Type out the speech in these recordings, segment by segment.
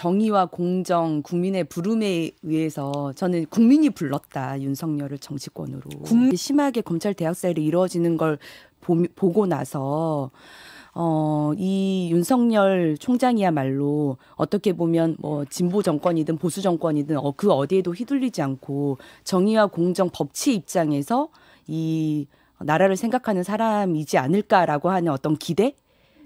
정의와 공정, 국민의 부름에 의해서 저는 국민이 불렀다 윤석열을 정치권으로 국 심하게 검찰 대학살이 이루어지는 걸 보, 보고 나서 어, 이 윤석열 총장이야말로 어떻게 보면 뭐 진보 정권이든 보수 정권이든 어, 그 어디에도 휘둘리지 않고 정의와 공정 법치 입장에서 이 나라를 생각하는 사람이지 않을까라고 하는 어떤 기대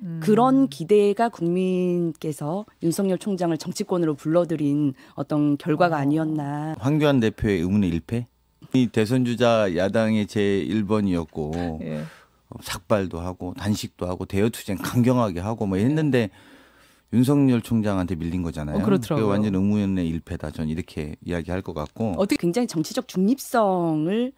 음. 그런 기대가 국민께서 윤석열 총장을 정치권으로 불러들인 어떤 결과가 아니었나. 황교안 대표의 의문의 일패? 이 대선 주자 야당의 제 1번이었고 예. 삭발도 하고 단식도 하고 대여 투쟁 강경하게 하고 뭐 했는데 윤석열 총장한테 밀린 거잖아요. 어, 그렇더라고요. 완전 의문의 일패다. 전 이렇게 이야기할 것 같고. 어떻게 굉장히 정치적 중립성을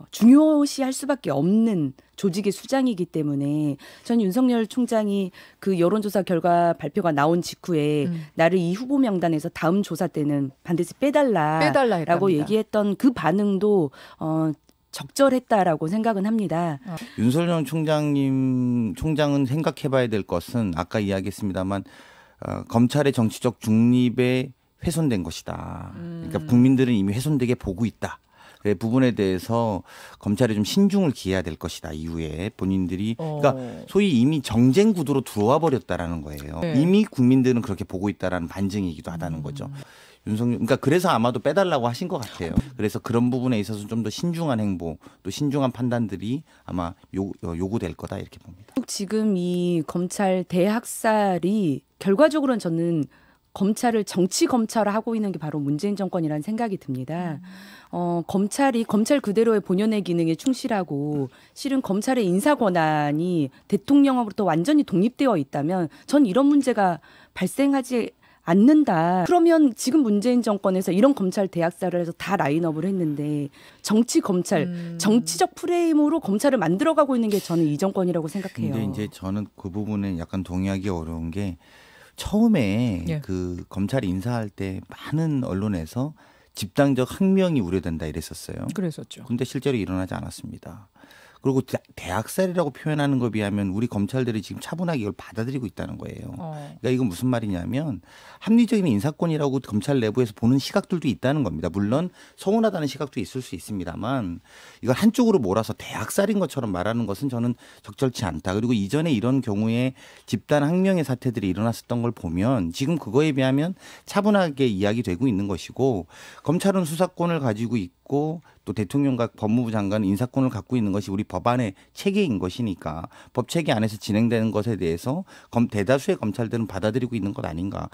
어, 중요시할 수밖에 없는 조직의 수장이기 때문에 전 윤석열 총장이 그 여론조사 결과 발표가 나온 직후에 음. 나를 이 후보 명단에서 다음 조사 때는 반드시 빼달라 빼달라라고 얘기했던 그 반응도 어 적절했다라고 생각은 합니다. 어. 윤석열 총장님 총장은 생각해봐야 될 것은 아까 이야기했습니다만 어, 검찰의 정치적 중립에 훼손된 것이다. 음. 그러니까 국민들은 이미 훼손되게 보고 있다. 그 부분에 대해서 검찰이 좀 신중을 기해야 될 것이다. 이후에 본인들이 어. 그러니까 소위 이미 정쟁 구도로 들어와 버렸다라는 거예요. 네. 이미 국민들은 그렇게 보고 있다라는 반증이기도 하다는 음. 거죠. 윤석열 그러니까 그래서 아마도 빼달라고 하신 것 같아요. 음. 그래서 그런 부분에 있어서 좀 더 신중한 행보, 또 신중한 판단들이 아마 요, 어, 요구될 거다 이렇게 봅니다. 지금 이 검찰 대학살이 결과적으로는 저는 검찰을 정치 검찰을 하고 있는 게 바로 문재인 정권이라는 생각이 듭니다. 음. 어, 검찰이 검찰 그대로의 본연의 기능에 충실하고 실은 검찰의 인사 권한이 대통령으로부터 완전히 독립되어 있다면 전 이런 문제가 발생하지 않는다. 그러면 지금 문재인 정권에서 이런 검찰 대학살을 해서 다 라인업을 했는데 정치 검찰, 음. 정치적 프레임으로 검찰을 만들어가고 있는 게 저는 이 정권이라고 생각해요. 근데 이제 저는 그 부분에 약간 동의하기 어려운 게 처음에 예. 그 검찰이 인사할 때 많은 언론에서 집단적 항명이 우려된다 이랬었어요. 그랬었죠. 근데 실제로 일어나지 않았습니다. 그리고 대학살이라고 표현하는 것에 비하면 우리 검찰들이 지금 차분하게 이걸 받아들이고 있다는 거예요. 어. 그러니까 이건 무슨 말이냐면 합리적인 인사권이라고 검찰 내부에서 보는 시각들도 있다는 겁니다. 물론 서운하다는 시각도 있을 수 있습니다만 이걸 한쪽으로 몰아서 대학살인 것처럼 말하는 것은 저는 적절치 않다. 그리고 이전에 이런 경우에 집단 항명의 사태들이 일어났었던 걸 보면 지금 그거에 비하면 차분하게 이야기되고 있는 것이고 검찰은 수사권을 가지고 있고 갖고 또 대통령과 법무부 장관은 인사권을 갖고 있는 것이 우리 법안의 체계인 것이니까 법 체계 안에서 진행되는 것에 대해서 대다수의 검찰들은 받아들이고 있는 것 아닌가.